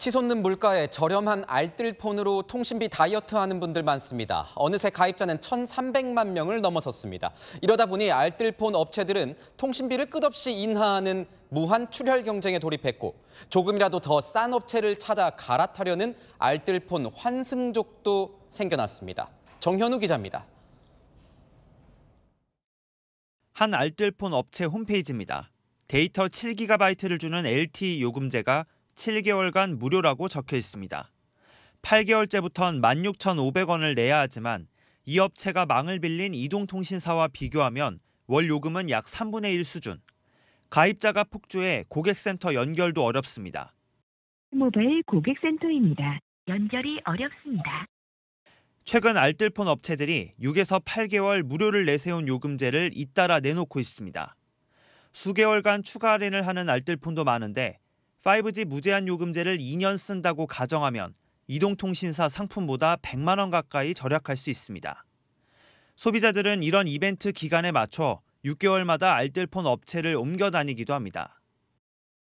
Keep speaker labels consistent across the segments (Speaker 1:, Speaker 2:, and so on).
Speaker 1: 치솟는 물가에 저렴한 알뜰폰으로 통신비 다이어트하는 분들 많습니다. 어느새 가입자는 1,300만 명을 넘어섰습니다. 이러다 보니 알뜰폰 업체들은 통신비를 끝없이 인하하는 무한 출혈 경쟁에 돌입했고 조금이라도 더 싼 업체를 찾아 갈아타려는 알뜰폰 환승족도 생겨났습니다. 정현우 기자입니다. 한 알뜰폰 업체
Speaker 2: 홈페이지입니다. 데이터 7GB를 주는 LTE 요금제가 7개월간 무료라고 적혀 있습니다. 8개월째부턴 16,500원을 내야 하지만 이 업체가 망을 빌린 이동통신사와 비교하면 월 요금은 약 3분의 1 수준. 가입자가 폭주해 고객센터 연결도 어렵습니다.
Speaker 3: 모바일 고객센터입니다. 연결이 어렵습니다.
Speaker 2: 최근 알뜰폰 업체들이 6에서 8개월 무료를 내세운 요금제를 잇따라 내놓고 있습니다. 수개월간 추가 할인을 하는 알뜰폰도 많은데 5G 무제한 요금제를 2년 쓴다고 가정하면 이동통신사 상품보다 100만 원 가까이 절약할 수 있습니다. 소비자들은 이런 이벤트 기간에 맞춰 6개월마다 알뜰폰 업체를 옮겨 다니기도 합니다.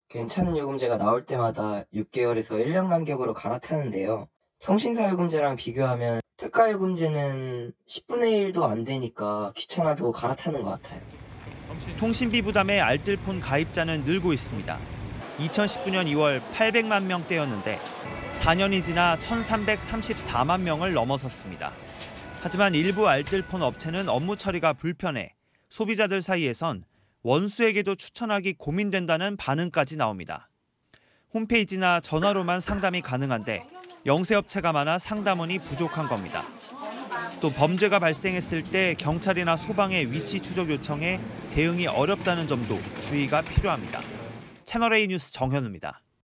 Speaker 3: 괜찮은 요금제가 나올 때마다 6개월에서 1년 간격으로 갈아타는데요. 통신사 요금제랑 비교하면 특가 요금제는 10분의 1도 안 되니까 귀찮아도 갈아타는 것 같아요.
Speaker 2: 통신비 부담에 알뜰폰 가입자는 늘고 있습니다. 2019년 2월 800만 명대였는데 4년이 지나 1,334만 명을 넘어섰습니다. 하지만 일부 알뜰폰 업체는 업무 처리가 불편해 소비자들 사이에선 원수에게도 추천하기 고민된다는 반응까지 나옵니다. 홈페이지나 전화로만 상담이 가능한데 영세업체가 많아 상담원이 부족한 겁니다. 또 범죄가 발생했을 때 경찰이나 소방의 위치 추적 요청에 대응이 어렵다는 점도 주의가 필요합니다. 채널A 뉴스 정현우입니다.